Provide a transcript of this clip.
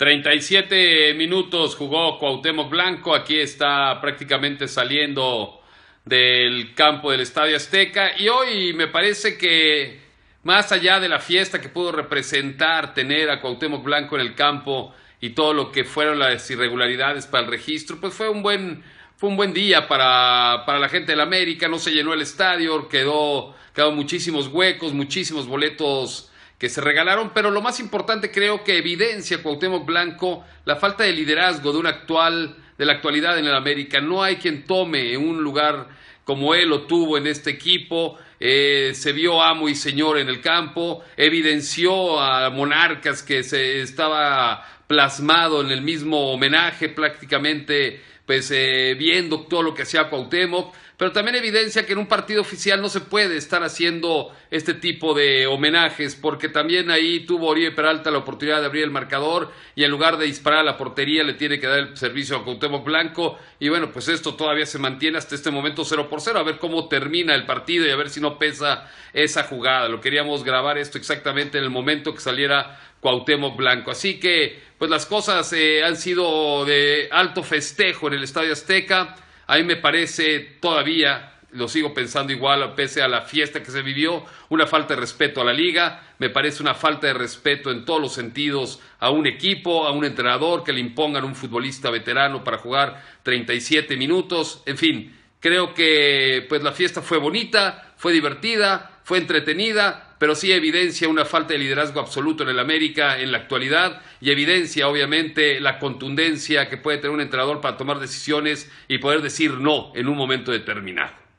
37 minutos jugó Cuauhtémoc Blanco. Aquí está prácticamente saliendo del campo del Estadio Azteca. Y hoy me parece que más allá de la fiesta que pudo representar tener a Cuauhtémoc Blanco en el campo y todo lo que fueron las irregularidades para el registro, pues fue un buen, fue un buen día para, para la gente del América. No se llenó el estadio, quedó, quedó muchísimos huecos, muchísimos boletos que se regalaron, pero lo más importante creo que evidencia Cuauhtémoc Blanco la falta de liderazgo de un actual de la actualidad en el América. No hay quien tome un lugar como él lo tuvo en este equipo. Eh, se vio amo y señor en el campo, evidenció a monarcas que se estaba plasmado en el mismo homenaje prácticamente pues eh, viendo todo lo que hacía Cuauhtémoc, pero también evidencia que en un partido oficial no se puede estar haciendo este tipo de homenajes, porque también ahí tuvo Oribe Peralta la oportunidad de abrir el marcador y en lugar de disparar a la portería le tiene que dar el servicio a Cuauhtémoc Blanco y bueno, pues esto todavía se mantiene hasta este momento 0 por 0, a ver cómo termina el partido y a ver si no pesa esa jugada. Lo queríamos grabar esto exactamente en el momento que saliera Cuauhtémoc Blanco. Así que, pues las cosas eh, han sido de alto festejo en el Estadio Azteca. A mí me parece todavía, lo sigo pensando igual, pese a la fiesta que se vivió, una falta de respeto a la liga, me parece una falta de respeto en todos los sentidos a un equipo, a un entrenador, que le impongan un futbolista veterano para jugar 37 minutos, en fin. Creo que pues la fiesta fue bonita, fue divertida, fue entretenida, pero sí evidencia una falta de liderazgo absoluto en el América en la actualidad y evidencia obviamente la contundencia que puede tener un entrenador para tomar decisiones y poder decir no en un momento determinado.